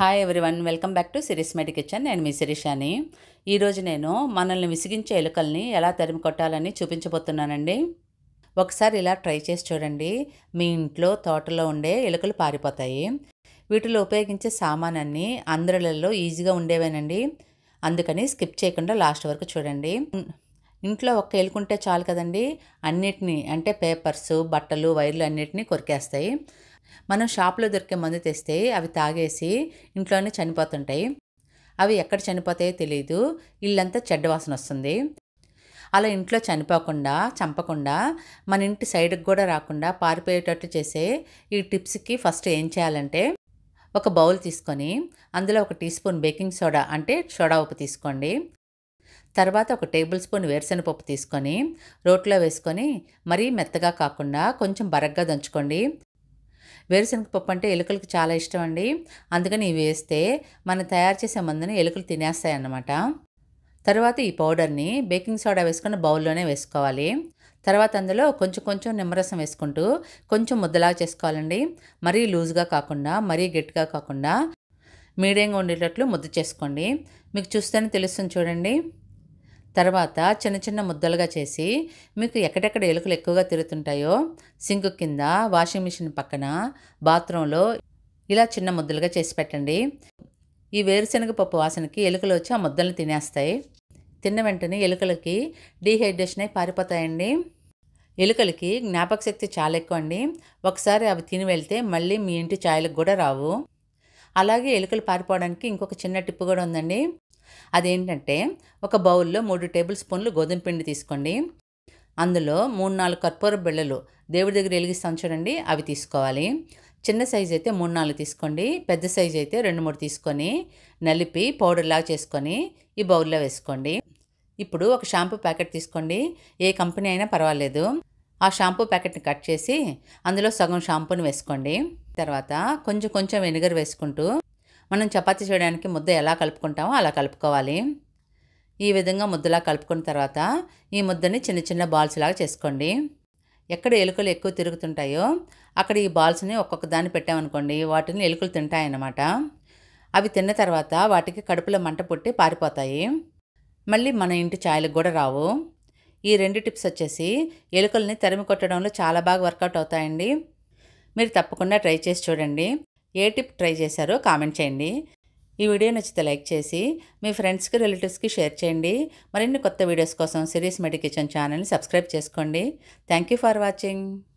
hi everyone welcome back to సిరీస్ మెడి kitchen నేను మీ శిరీషాని ఈరోజు నేను మనల్ని విసిగించే ఎలుకల్ని ఎలా తరిమి కొట్టాలని చూపించబోతున్నానండి ఒకసారి ఇలా ట్రై చేసి చూడండి మీ ఇంట్లో తోటలో ఉండే ఎలుకలు పారిపోతాయి వీటిలో ఉపయోగించే సామానాన్ని అందరిలలో ఈజీగా ఉండేవేనండి అందుకని స్కిప్ చేయకుండా లాస్ట్ వరకు చూడండి ఇంట్లో ఒక్క ఎలుకుంటే చాలు కదండి అన్నిటినీ అంటే పేపర్స్ బట్టలు వైర్లు అన్నిటినీ కొరికేస్తాయి మనం షాప్లో దొరికే మందు తెస్తే అవి తాగేసి ఇంట్లోనే చనిపోతుంటాయి అవి ఎక్కడ చనిపోతాయో తెలియదు ఇల్లంతా చెడ్డ వాసన వస్తుంది అలా ఇంట్లో చనిపోకుండా చంపకుండా మన ఇంటి సైడ్కి కూడా రాకుండా పారిపోయేటట్టు చేసే ఈ టిప్స్కి ఫస్ట్ ఏం చేయాలంటే ఒక బౌల్ తీసుకొని అందులో ఒక టీ స్పూన్ బేకింగ్ సోడా అంటే సోడా ఉప్పు తీసుకోండి తర్వాత ఒక టేబుల్ స్పూన్ వేరుశనగపప్పు తీసుకొని రోట్లో వేసుకొని మరీ మెత్తగా కాకుండా కొంచెం బరగ్గా దంచుకోండి వేరుశనగ పప్పు అంటే ఎలుకలకు చాలా ఇష్టం అండి అందుకని ఇవి వేస్తే మనం తయారు చేసే మందుని ఎలుకలు తినేస్తాయి అన్నమాట తర్వాత ఈ పౌడర్ని బేకింగ్ సోడా వేసుకుని బౌల్లోనే వేసుకోవాలి తర్వాత అందులో కొంచెం కొంచెం నిమ్మరసం వేసుకుంటూ కొంచెం ముద్దలాగా చేసుకోవాలండి మరీ లూజ్గా కాకుండా మరీ గట్టిగా కాకుండా మీడియంగా ఉండేటట్లు ముద్ద చేసుకోండి మీకు చూస్తేనే తెలుస్తుంది చూడండి తర్వాత చిన్న చిన్న ముద్దలుగా చేసి మీకు ఎక్కడెక్కడ ఎలుకలు ఎక్కువగా తిరుగుతుంటాయో సింక్ కింద వాషింగ్ మిషన్ పక్కన బాత్రూంలో ఇలా చిన్న ముద్దలుగా చేసి పెట్టండి ఈ వేరుశనగ పప్పు వాసనకి ఎలుకలు వచ్చి ఆ ముద్దలను తినేస్తాయి తిన్న వెంటనే ఎలుకలకి డీహైడ్రేషన్ అయి పారిపోతాయండి ఎలుకలకి జ్ఞాపక శక్తి చాలా ఎక్కువ అండి ఒకసారి అవి తిని వెళ్తే మళ్ళీ మీ ఇంటి ఛాయలకు కూడా రావు అలాగే ఎలుకలు పారిపోవడానికి ఇంకొక చిన్న టిప్పు కూడా ఉందండి అదేంటంటే ఒక బౌల్లో మూడు టేబుల్ స్పూన్లు గోధుమ పిండి తీసుకోండి అందులో మూడు నాలుగు కర్పూర బిళ్ళలు దేవుడి దగ్గర వెలిగిస్తాం చూడండి అవి తీసుకోవాలి చిన్న సైజు అయితే మూడు నాలుగు తీసుకోండి పెద్ద సైజు అయితే రెండు మూడు తీసుకొని నలిపి పౌడర్లా చేసుకొని ఈ బౌల్లో వేసుకోండి ఇప్పుడు ఒక షాంపూ ప్యాకెట్ తీసుకోండి ఏ కంపెనీ అయినా పర్వాలేదు ఆ షాంపూ ప్యాకెట్ని కట్ చేసి అందులో సగం షాంపూని వేసుకోండి తర్వాత కొంచెం కొంచెం వెనిగర్ వేసుకుంటూ మనం చపాతి చేయడానికి ముద్ద ఎలా కలుపుకుంటామో అలా కలుపుకోవాలి ఈ విధంగా ముద్దలా కలుపుకున్న తర్వాత ఈ ముద్దని చిన్న చిన్న బాల్స్ లాగా చేసుకోండి ఎక్కడ ఎలుకలు ఎక్కువ తిరుగుతుంటాయో అక్కడ ఈ బాల్స్ని ఒక్కొక్క దాన్ని పెట్టామనుకోండి వాటిని ఎలుకలు తింటాయన్నమాట అవి తిన్న తర్వాత వాటికి కడుపులో మంట పుట్టి పారిపోతాయి మళ్ళీ మన ఇంటి ఛాయలకు కూడా రావు ఈ రెండు టిప్స్ వచ్చేసి ఎలుకల్ని తరిమి కొట్టడంలో చాలా బాగా వర్కౌట్ అవుతాయండి మీరు తప్పకుండా ట్రై చేసి చూడండి ఏ టిప్ ట్రై చేశారో కామెంట్ చేయండి ఈ వీడియో నచ్చితే లైక్ చేసి మీ ఫ్రెండ్స్కి రిలేటివ్స్కి షేర్ చేయండి మరిన్ని కొత్త వీడియోస్ కోసం సిరీస్ మెడికిచన్ ఛానల్ని సబ్స్క్రైబ్ చేసుకోండి థ్యాంక్ యూ ఫర్ వాచింగ్